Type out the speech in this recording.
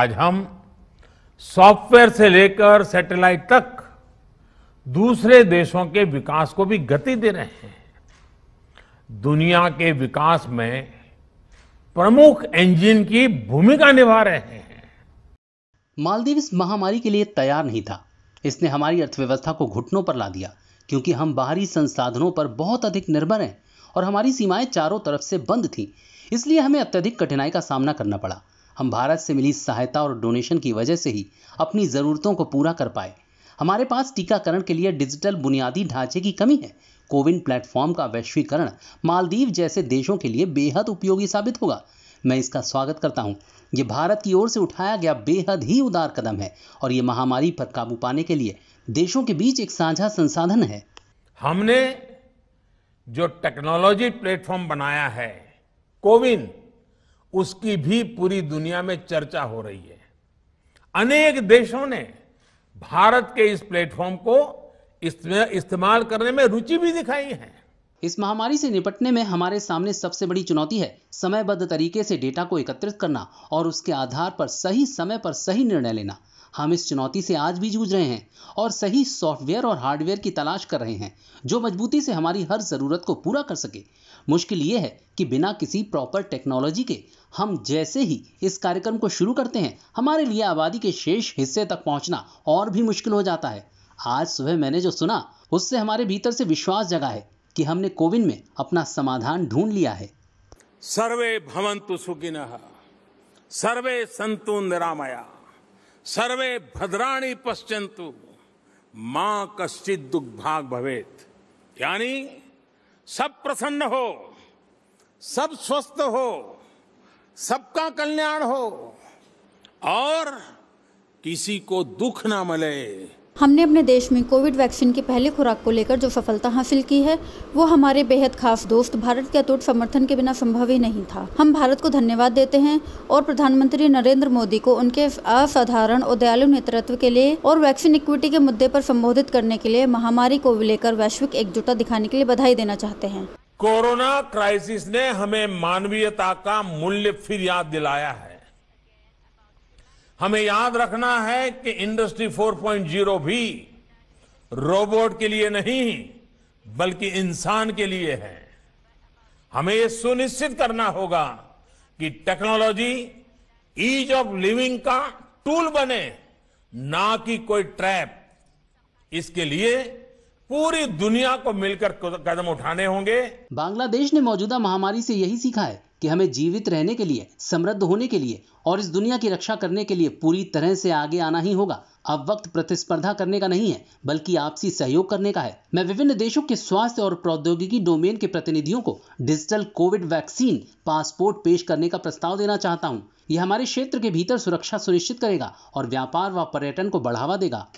आज हम सॉफ्टवेयर से लेकर सैटेलाइट तक दूसरे देशों के विकास को भी गति दे रहे हैं दुनिया के विकास में प्रमुख इंजन की भूमिका निभा रहे हैं मालदीव इस महामारी के लिए तैयार नहीं था इसने हमारी अर्थव्यवस्था को घुटनों पर ला दिया क्योंकि हम बाहरी संसाधनों पर बहुत अधिक निर्भर हैं और हमारी सीमाएं चारों तरफ से बंद थी इसलिए हमें अत्यधिक कठिनाई का सामना करना पड़ा हम भारत से मिली सहायता और डोनेशन की वजह से ही अपनी ज़रूरतों को पूरा कर पाए हमारे पास टीकाकरण के लिए डिजिटल बुनियादी ढांचे की कमी है कोविन प्लेटफॉर्म का वैश्वीकरण मालदीव जैसे देशों के लिए बेहद उपयोगी साबित होगा मैं इसका स्वागत करता हूँ ये भारत की ओर से उठाया गया बेहद ही उदार कदम है और ये महामारी पर काबू पाने के लिए देशों के बीच एक साझा संसाधन है हमने जो टेक्नोलॉजी प्लेटफॉर्म बनाया है कोविन उसकी भी पूरी दुनिया में चर्चा हो रही है अनेक देशों ने भारत के इस प्लेटफॉर्म को इस्तेमाल करने में रुचि भी दिखाई है इस महामारी से निपटने में हमारे सामने सबसे बड़ी चुनौती है समयबद्ध तरीके से डेटा को एकत्रित करना और उसके आधार पर सही समय पर सही निर्णय लेना हम इस चुनौती से आज भी जूझ रहे हैं और सही सॉफ्टवेयर और हार्डवेयर की तलाश कर रहे हैं जो मजबूती से हमारी हर ज़रूरत को पूरा कर सके मुश्किल ये है कि बिना किसी प्रॉपर टेक्नोलॉजी के हम जैसे ही इस कार्यक्रम को शुरू करते हैं हमारे लिए आबादी के शेष हिस्से तक पहुंचना और भी मुश्किल हो जाता है आज सुबह मैंने जो सुना उससे हमारे भीतर से विश्वास जगा है कि हमने कोविन में अपना समाधान ढूंढ लिया है सर्वे भवंतु सुखिन सर्वे संतु निरामया सर्वे भद्राणी पश्चंतु मां कश्चित दुख भाग भवेत यानी सब प्रसन्न हो सब स्वस्थ हो सबका कल्याण हो और किसी को दुख ना मिले हमने अपने देश में कोविड वैक्सीन की पहली खुराक को लेकर जो सफलता हासिल की है वो हमारे बेहद खास दोस्त भारत के अटूट समर्थन के बिना संभव ही नहीं था हम भारत को धन्यवाद देते हैं और प्रधानमंत्री नरेंद्र मोदी को उनके असाधारण और दयालु नेतृत्व के लिए और वैक्सीन इक्विटी के मुद्दे पर संबोधित करने के लिए महामारी को लेकर वैश्विक एकजुटता दिखाने के लिए बधाई देना चाहते हैं कोरोना क्राइसिस ने हमें मानवीयता का मूल्य फिर याद दिलाया है हमें याद रखना है कि इंडस्ट्री 4.0 भी रोबोट के लिए नहीं बल्कि इंसान के लिए है हमें यह सुनिश्चित करना होगा कि टेक्नोलॉजी ईज ऑफ लिविंग का टूल बने ना कि कोई ट्रैप इसके लिए पूरी दुनिया को मिलकर कदम उठाने होंगे बांग्लादेश ने मौजूदा महामारी से यही सीखा है कि हमें जीवित रहने के लिए समृद्ध होने के लिए और इस दुनिया की रक्षा करने के लिए पूरी तरह से आगे आना ही होगा अब वक्त प्रतिस्पर्धा करने का नहीं है बल्कि आपसी सहयोग करने का है मैं विभिन्न देशों के स्वास्थ्य और प्रौद्योगिकी डोमेन के प्रतिनिधियों को डिजिटल कोविड वैक्सीन पासपोर्ट पेश करने का प्रस्ताव देना चाहता हूँ यह हमारे क्षेत्र के भीतर सुरक्षा सुनिश्चित करेगा और व्यापार व पर्यटन को बढ़ावा देगा